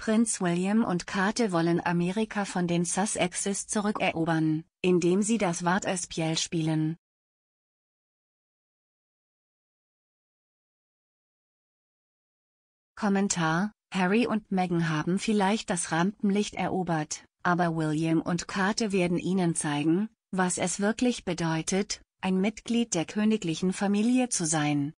Prinz William und Kate wollen Amerika von den Sussexes zurückerobern, indem sie das Wartespiel spielen. Kommentar Harry und Meghan haben vielleicht das Rampenlicht erobert, aber William und Kate werden ihnen zeigen, was es wirklich bedeutet, ein Mitglied der königlichen Familie zu sein.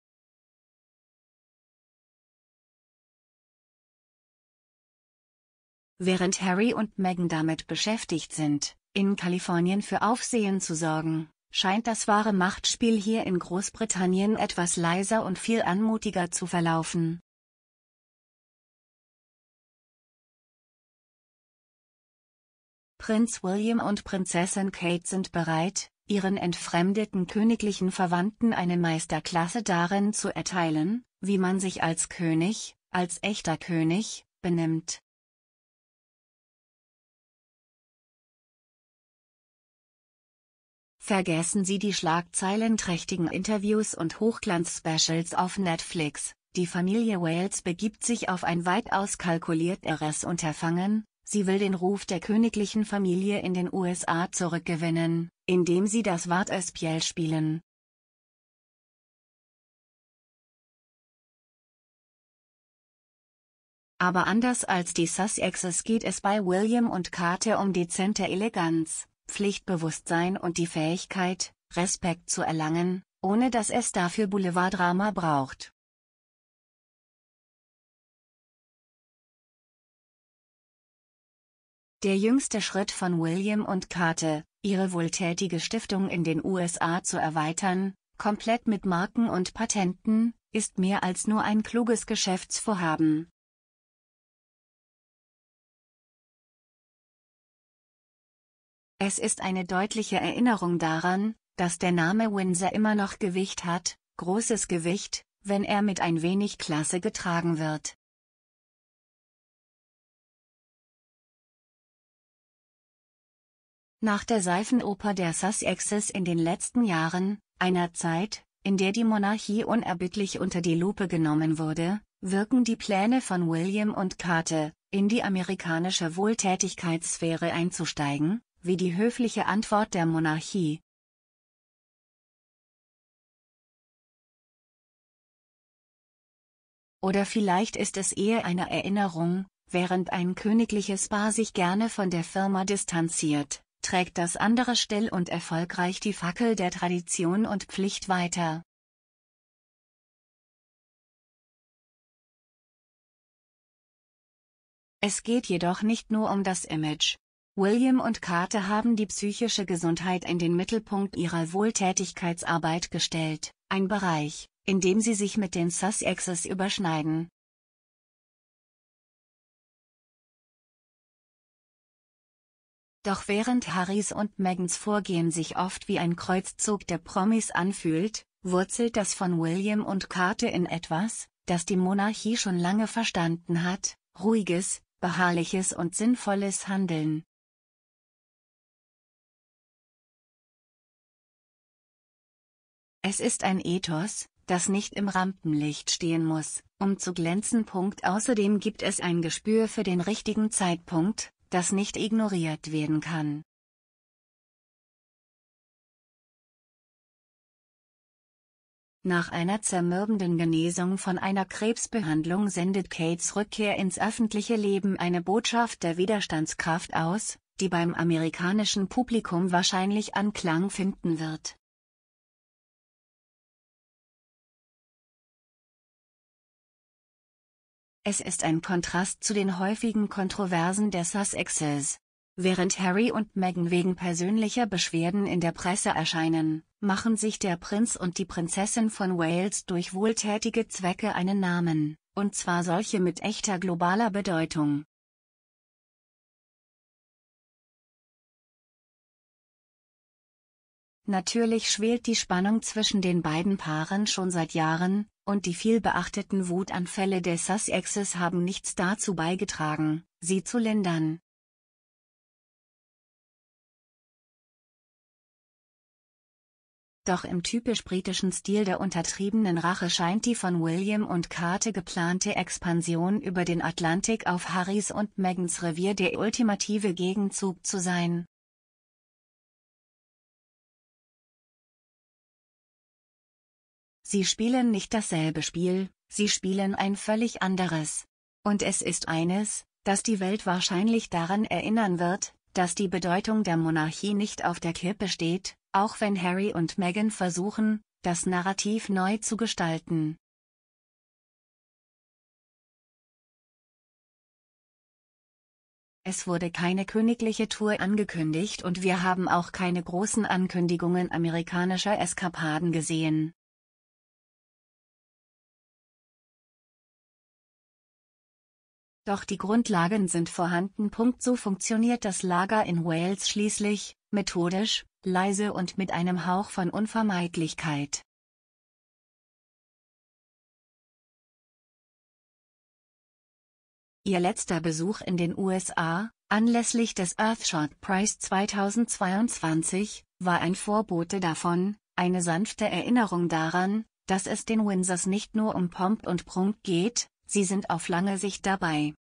während Harry und Meghan damit beschäftigt sind, in Kalifornien für Aufsehen zu sorgen, scheint das wahre Machtspiel hier in Großbritannien etwas leiser und viel anmutiger zu verlaufen. Prinz William und Prinzessin Kate sind bereit, ihren entfremdeten königlichen Verwandten eine Meisterklasse darin zu erteilen, wie man sich als König, als echter König, benimmt. Vergessen Sie die schlagzeilenträchtigen Interviews und Hochglanz-Specials auf Netflix. Die Familie Wales begibt sich auf ein weitaus kalkulierteres Unterfangen, sie will den Ruf der königlichen Familie in den USA zurückgewinnen, indem sie das Wart spielen. Aber anders als die Sussexes geht es bei William und Carter um dezente Eleganz. Pflichtbewusstsein und die Fähigkeit, Respekt zu erlangen, ohne dass es dafür Boulevarddrama braucht. Der jüngste Schritt von William und Kate, ihre wohltätige Stiftung in den USA zu erweitern, komplett mit Marken und Patenten, ist mehr als nur ein kluges Geschäftsvorhaben, Es ist eine deutliche Erinnerung daran, dass der Name Windsor immer noch Gewicht hat, großes Gewicht, wenn er mit ein wenig Klasse getragen wird. Nach der Seifenoper der Sussexes in den letzten Jahren, einer Zeit, in der die Monarchie unerbittlich unter die Lupe genommen wurde, wirken die Pläne von William und Kate, in die amerikanische Wohltätigkeitssphäre einzusteigen, wie die höfliche Antwort der Monarchie. Oder vielleicht ist es eher eine Erinnerung, während ein königliches Paar sich gerne von der Firma distanziert, trägt das andere still und erfolgreich die Fackel der Tradition und Pflicht weiter. Es geht jedoch nicht nur um das Image. William und Kate haben die psychische Gesundheit in den Mittelpunkt ihrer Wohltätigkeitsarbeit gestellt, ein Bereich, in dem sie sich mit den Sussexes überschneiden. Doch während Harrys und Megans Vorgehen sich oft wie ein Kreuzzug der Promis anfühlt, wurzelt das von William und Kate in etwas, das die Monarchie schon lange verstanden hat, ruhiges, beharrliches und sinnvolles Handeln. Es ist ein Ethos, das nicht im Rampenlicht stehen muss, um zu glänzen. Außerdem gibt es ein Gespür für den richtigen Zeitpunkt, das nicht ignoriert werden kann. Nach einer zermürbenden Genesung von einer Krebsbehandlung sendet Kates Rückkehr ins öffentliche Leben eine Botschaft der Widerstandskraft aus, die beim amerikanischen Publikum wahrscheinlich Anklang finden wird. Es ist ein Kontrast zu den häufigen Kontroversen der Sussexes. Während Harry und Meghan wegen persönlicher Beschwerden in der Presse erscheinen, machen sich der Prinz und die Prinzessin von Wales durch wohltätige Zwecke einen Namen, und zwar solche mit echter globaler Bedeutung. Natürlich schwelt die Spannung zwischen den beiden Paaren schon seit Jahren, und die vielbeachteten Wutanfälle der Sussexes haben nichts dazu beigetragen, sie zu lindern. Doch im typisch britischen Stil der untertriebenen Rache scheint die von William und Kate geplante Expansion über den Atlantik auf Harrys und Megans Revier der ultimative Gegenzug zu sein. Sie spielen nicht dasselbe Spiel, sie spielen ein völlig anderes. Und es ist eines, das die Welt wahrscheinlich daran erinnern wird, dass die Bedeutung der Monarchie nicht auf der Kippe steht, auch wenn Harry und Meghan versuchen, das Narrativ neu zu gestalten. Es wurde keine königliche Tour angekündigt und wir haben auch keine großen Ankündigungen amerikanischer Eskapaden gesehen. Doch die Grundlagen sind vorhanden. So funktioniert das Lager in Wales schließlich, methodisch, leise und mit einem Hauch von Unvermeidlichkeit. Ihr letzter Besuch in den USA, anlässlich des Earthshot Prize 2022, war ein Vorbote davon, eine sanfte Erinnerung daran, dass es den Windsors nicht nur um Pomp und Prunk geht, sie sind auf lange Sicht dabei.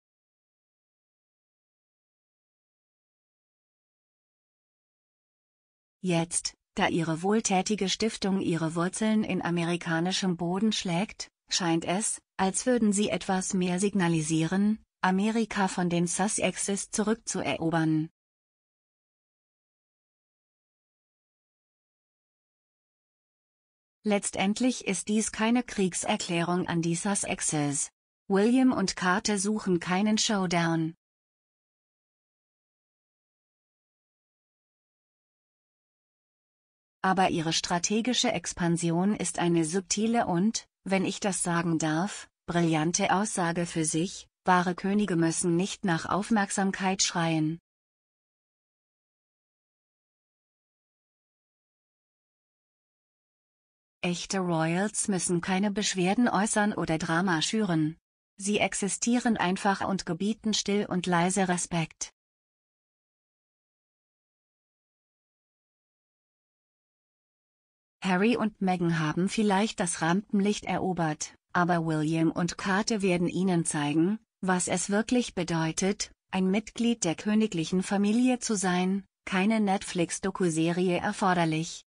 Jetzt, da ihre wohltätige Stiftung ihre Wurzeln in amerikanischem Boden schlägt, scheint es, als würden sie etwas mehr signalisieren, Amerika von den Sussexes zurückzuerobern. Letztendlich ist dies keine Kriegserklärung an die Sussexes. William und Carter suchen keinen Showdown. Aber ihre strategische Expansion ist eine subtile und, wenn ich das sagen darf, brillante Aussage für sich, wahre Könige müssen nicht nach Aufmerksamkeit schreien. Echte Royals müssen keine Beschwerden äußern oder Drama schüren. Sie existieren einfach und gebieten still und leise Respekt. Harry und Meghan haben vielleicht das Rampenlicht erobert, aber William und Kate werden ihnen zeigen, was es wirklich bedeutet, ein Mitglied der königlichen Familie zu sein, keine Netflix-Dokuserie erforderlich.